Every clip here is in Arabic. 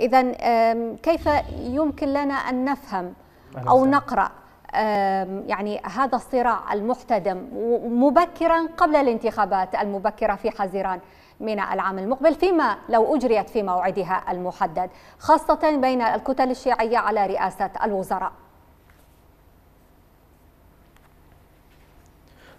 إذا كيف يمكن لنا أن نفهم أو نقرأ يعني هذا الصراع المحتدم مبكرا قبل الانتخابات المبكرة في حزيران من العام المقبل فيما لو أجريت في موعدها المحدد خاصة بين الكتل الشيعية على رئاسة الوزراء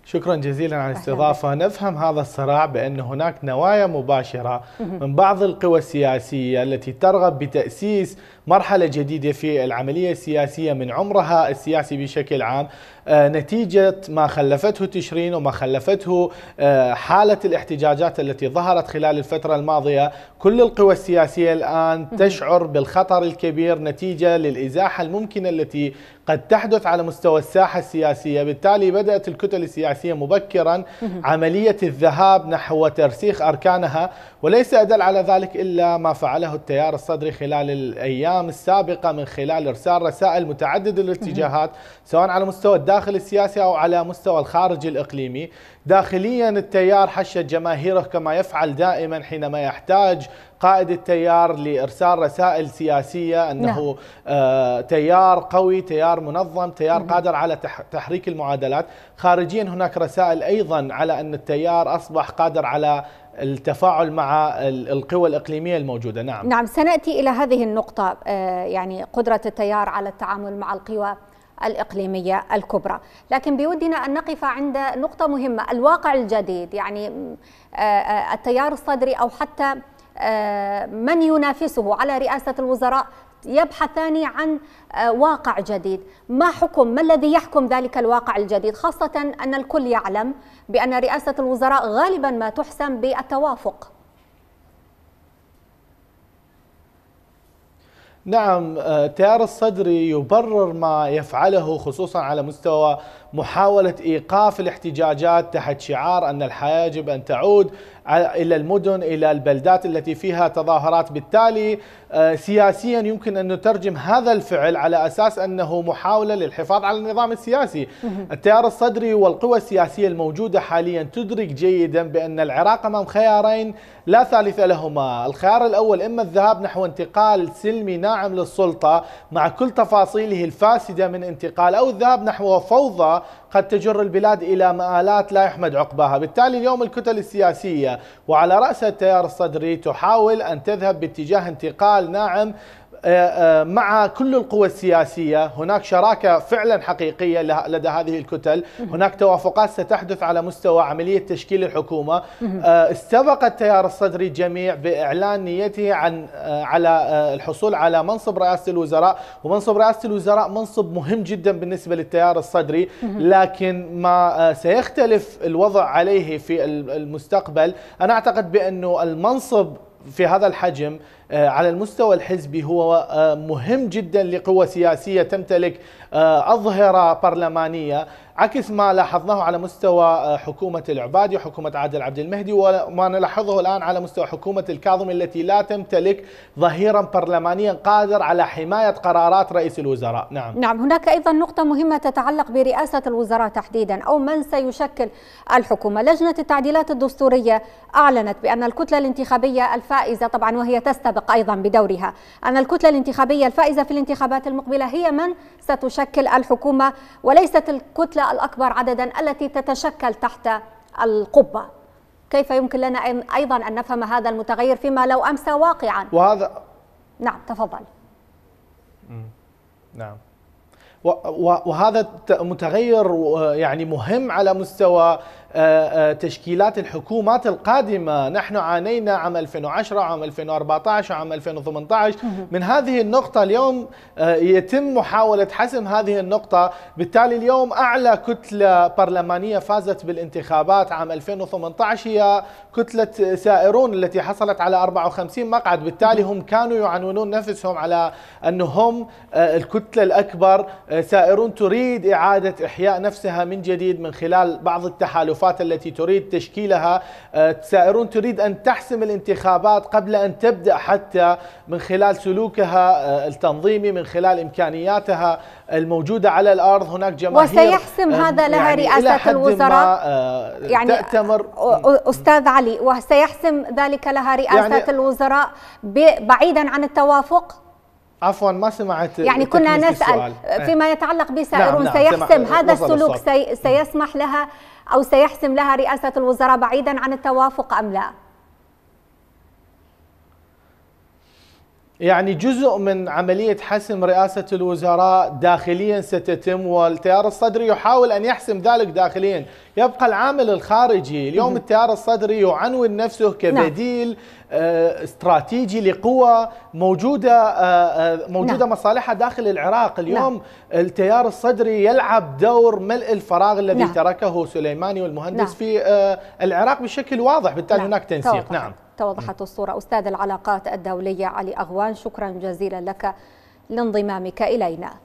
شكرا جزيلا على الاستضافة نفهم هذا الصراع بأن هناك نوايا مباشرة من بعض القوى السياسية التي ترغب بتأسيس مرحلة جديدة في العملية السياسية من عمرها السياسي بشكل عام آه، نتيجة ما خلفته تشرين وما خلفته آه، حالة الاحتجاجات التي ظهرت خلال الفترة الماضية كل القوى السياسية الآن تشعر بالخطر الكبير نتيجة للإزاحة الممكنة التي قد تحدث على مستوى الساحة السياسية بالتالي بدأت الكتل السياسية مبكرا عملية الذهاب نحو ترسيخ أركانها وليس أدل على ذلك إلا ما فعله التيار الصدري خلال الأيام السابقة من خلال إرسال رسائل متعددة الاتجاهات سواء على مستوى الداخل السياسي أو على مستوى الخارج الإقليمي داخليا التيار حشد جماهيره كما يفعل دائما حينما يحتاج قائد التيار لإرسال رسائل سياسية أنه نعم. آه، تيار قوي تيار منظم تيار مم. قادر على تحريك المعادلات خارجيا هناك رسائل أيضا على أن التيار أصبح قادر على التفاعل مع القوى الإقليمية الموجودة نعم نعم سنأتي إلى هذه النقطة آه، يعني قدرة التيار على التعامل مع القوى الإقليمية الكبرى لكن بودنا أن نقف عند نقطة مهمة الواقع الجديد يعني آه، التيار الصدري أو حتى آه، من ينافسه على رئاسة الوزراء يبحثان عن آه، واقع جديد ما حكم ما الذي يحكم ذلك الواقع الجديد خاصة أن الكل يعلم بأن رئاسة الوزراء غالبا ما تحسم بالتوافق نعم آه، تيار الصدري يبرر ما يفعله خصوصا على مستوى محاولة إيقاف الاحتجاجات تحت شعار أن الحياة يجب أن تعود إلى المدن إلى البلدات التي فيها تظاهرات بالتالي آه، سياسيا يمكن أن نترجم هذا الفعل على أساس أنه محاولة للحفاظ على النظام السياسي التيار الصدري والقوى السياسية الموجودة حاليا تدرك جيدا بأن العراق أمام خيارين لا ثالث لهما الخيار الأول إما الذهاب نحو انتقال سلمي ناعم للسلطة مع كل تفاصيله الفاسدة من انتقال أو الذهاب نحو فوضى قد تجر البلاد إلى مآلات لا يحمد عقباها بالتالي اليوم الكتل السياسية وعلى رأسها التيار الصدري تحاول أن تذهب باتجاه انتقال ناعم آه، آه، مع كل القوى السياسية هناك شراكة فعلا حقيقية لدى هذه الكتل هناك توافقات ستحدث على مستوى عملية تشكيل الحكومة آه، استبق التيار الصدري الجميع بإعلان نيته عن على الحصول على منصب رئاسة الوزراء ومنصب رئاسة الوزراء منصب مهم جدا بالنسبة للتيار الصدري لكن ما سيختلف الوضع عليه في المستقبل أنا أعتقد بأنه المنصب في هذا الحجم آه، على المستوى الحزبي هو آه، مهم جدا لقوى سياسية تمتلك آه، أظهرة برلمانية عكس ما لاحظناه على مستوى حكومة العبادي وحكومة عادل عبد المهدي وما نلاحظه الآن على مستوى حكومة الكاظم التي لا تمتلك ظهيرا برلمانيا قادر على حماية قرارات رئيس الوزراء نعم نعم هناك أيضا نقطة مهمة تتعلق برئاسة الوزراء تحديدا أو من سيشكل الحكومة لجنة التعديلات الدستورية أعلنت بأن الكتلة الانتخابية الفائزة طبعا وهي تستبع السابق أيضا بدورها أن الكتلة الانتخابية الفائزة في الانتخابات المقبلة هي من ستشكل الحكومة وليست الكتلة الأكبر عددا التي تتشكل تحت القبة كيف يمكن لنا أيضا أن نفهم هذا المتغير فيما لو أمس واقعا وهذا نعم تفضل نعم وهذا متغير يعني مهم على مستوى آه، آه، تشكيلات الحكومات القادمة نحن عانينا عام 2010 عام 2014 عام 2018 من هذه النقطة اليوم آه، يتم محاولة حسم هذه النقطة بالتالي اليوم أعلى كتلة برلمانية فازت بالانتخابات عام 2018 هي كتلة سائرون التي حصلت على 54 مقعد بالتالي هم كانوا يعنونون نفسهم على أنهم الكتلة الأكبر سائرون تريد إعادة إحياء نفسها من جديد من خلال بعض التحالفات التي تريد تشكيلها آه، سائرون تريد أن تحسم الانتخابات قبل أن تبدأ حتى من خلال سلوكها آه، التنظيمي من خلال إمكانياتها الموجودة على الأرض هناك جماهير وسيحسم آه، هذا لها يعني رئاسة الوزراء يعني تأتمر أستاذ علي وسيحسم ذلك لها رئاسة يعني الوزراء بعيدا عن التوافق عفوا ما سمعت يعني كنا نسأل إيه. فيما يتعلق بسائرون نعم،, نعم سيحسم هذا السلوك سي سيسمح لها أو سيحسم لها رئاسة الوزراء بعيدا عن التوافق أم لا؟ يعني جزء من عملية حسم رئاسة الوزراء داخليا ستتم والتيار الصدري يحاول أن يحسم ذلك داخليا يبقى العامل الخارجي اليوم التيار الصدري يعنون نفسه نعم. كبديل آه، استراتيجي لقوة موجودة آه، آه، موجودة نعم. مصالحها داخل العراق نعم. اليوم التيار الصدري يلعب دور ملء الفراغ الذي تركه سليماني والمهندس في العراق بشكل واضح بالتالي هناك تنسيق نعم توضحت الصورة أستاذ العلاقات الدولية علي أغوان شكرا جزيلا لك لانضمامك إلينا